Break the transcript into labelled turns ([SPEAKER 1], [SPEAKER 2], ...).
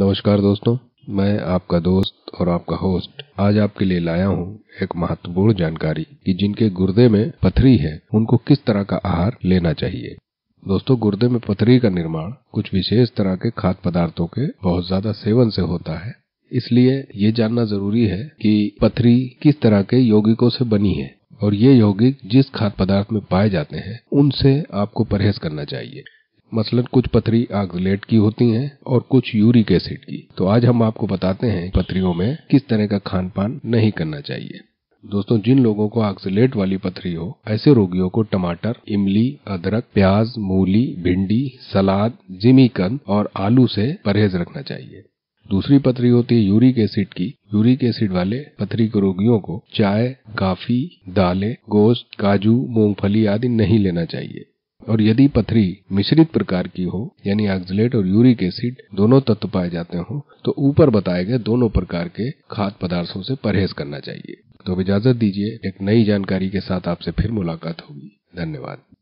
[SPEAKER 1] नमस्कार दोस्तों मैं आपका दोस्त और आपका होस्ट आज आपके लिए लाया हूं एक महत्वपूर्ण जानकारी कि जिनके गुर्दे में पथरी है उनको किस तरह का आहार लेना चाहिए दोस्तों गुर्दे में पथरी का निर्माण कुछ विशेष तरह के खाद्य पदार्थों के बहुत ज्यादा सेवन से होता है इसलिए ये जानना जरूरी है कि पथरी किस तरह के यौगिकों से बनी है और ये यौगिक जिस खाद्य पदार्थ में पाए जाते हैं उनसे आपको परहेज करना चाहिए मसलन कुछ पथरी आग्रेलेट की होती हैं और कुछ यूरिक एसिड की तो आज हम आपको बताते हैं पथरियों में किस तरह का खान पान नहीं करना चाहिए दोस्तों जिन लोगों को ऑक्सीलेट वाली पथरी हो ऐसे रोगियों को टमाटर इमली अदरक प्याज मूली भिंडी सलाद जिमीकंद और आलू से परहेज रखना चाहिए दूसरी पथरी होती है यूरिक एसिड की यूरिक एसिड वाले पथरी के रोगियों को चाय काफी दालें गोश्त काजू मूंगफली आदि नहीं लेना चाहिए और यदि पथरी मिश्रित प्रकार की हो यानी ऑक्जिलेट और यूरिक एसिड दोनों तत्व पाए जाते हो तो ऊपर बताए गए दोनों प्रकार के खाद्य पदार्थों से परहेज करना चाहिए तो इजाजत दीजिए एक नई जानकारी के
[SPEAKER 2] साथ आपसे फिर मुलाकात होगी धन्यवाद